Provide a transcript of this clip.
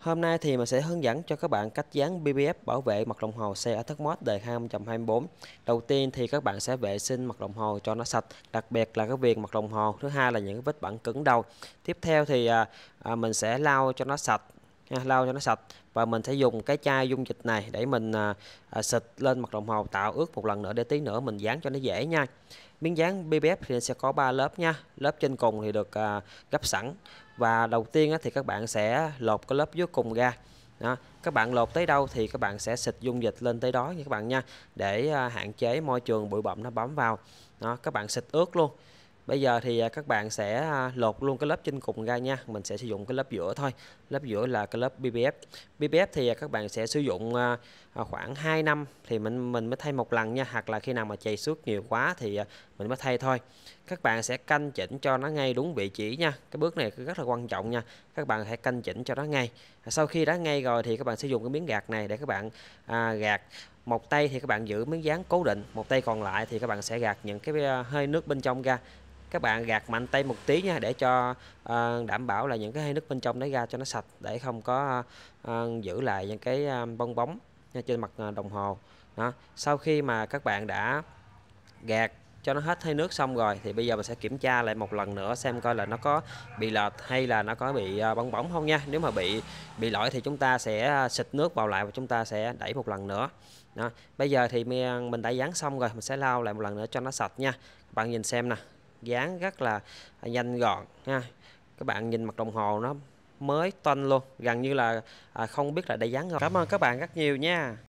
Hôm nay thì mình sẽ hướng dẫn cho các bạn cách dán bbf bảo vệ mặt đồng hồ xe ở thất mod đời 2024. Đầu tiên thì các bạn sẽ vệ sinh mặt đồng hồ cho nó sạch, đặc biệt là cái viền mặt đồng hồ. Thứ hai là những vết bẩn cứng đầu. Tiếp theo thì à, à, mình sẽ lau cho nó sạch nha, lau cho nó sạch và mình sẽ dùng cái chai dung dịch này để mình à, à, xịt lên mặt đồng hồ tạo ướt một lần nữa để tí nữa mình dán cho nó dễ nha miếng dán BBF thì sẽ có 3 lớp nha lớp trên cùng thì được à, gấp sẵn và đầu tiên á, thì các bạn sẽ lột cái lớp dưới cùng ra đó. các bạn lột tới đâu thì các bạn sẽ xịt dung dịch lên tới đó nha các bạn nha để à, hạn chế môi trường bụi bặm nó bám vào đó. các bạn xịt ướt luôn bây giờ thì à, các bạn sẽ à, lột luôn cái lớp trên cùng ra nha mình sẽ sử dụng cái lớp giữa thôi lớp giữa là cái lớp BPF BPF thì à, các bạn sẽ sử dụng khoảng 2 năm thì mình mình mới thay một lần nha hoặc là khi nào mà chày suốt nhiều quá thì mình mới thay thôi các bạn sẽ canh chỉnh cho nó ngay đúng vị trí nha cái bước này rất là quan trọng nha các bạn hãy canh chỉnh cho nó ngay sau khi đã ngay rồi thì các bạn sử dụng cái miếng gạt này để các bạn à, gạt một tay thì các bạn giữ miếng dán cố định một tay còn lại thì các bạn sẽ gạt những cái hơi nước bên trong ra các bạn gạt mạnh tay một tí nha để cho uh, đảm bảo là những cái hơi nước bên trong nó ra cho nó sạch để không có uh, giữ lại những cái um, bong bóng nha, trên mặt uh, đồng hồ đó. sau khi mà các bạn đã gạt cho nó hết hơi nước xong rồi thì bây giờ mình sẽ kiểm tra lại một lần nữa xem coi là nó có bị lệch hay là nó có bị bong bóng không nha nếu mà bị bị lỗi thì chúng ta sẽ xịt nước vào lại và chúng ta sẽ đẩy một lần nữa đó. bây giờ thì mình đã dán xong rồi mình sẽ lau lại một lần nữa cho nó sạch nha các bạn nhìn xem nè dán rất là nhanh gọn ha các bạn nhìn mặt đồng hồ nó mới toanh luôn gần như là à, không biết là đã dán rồi cảm ơn các bạn rất nhiều nha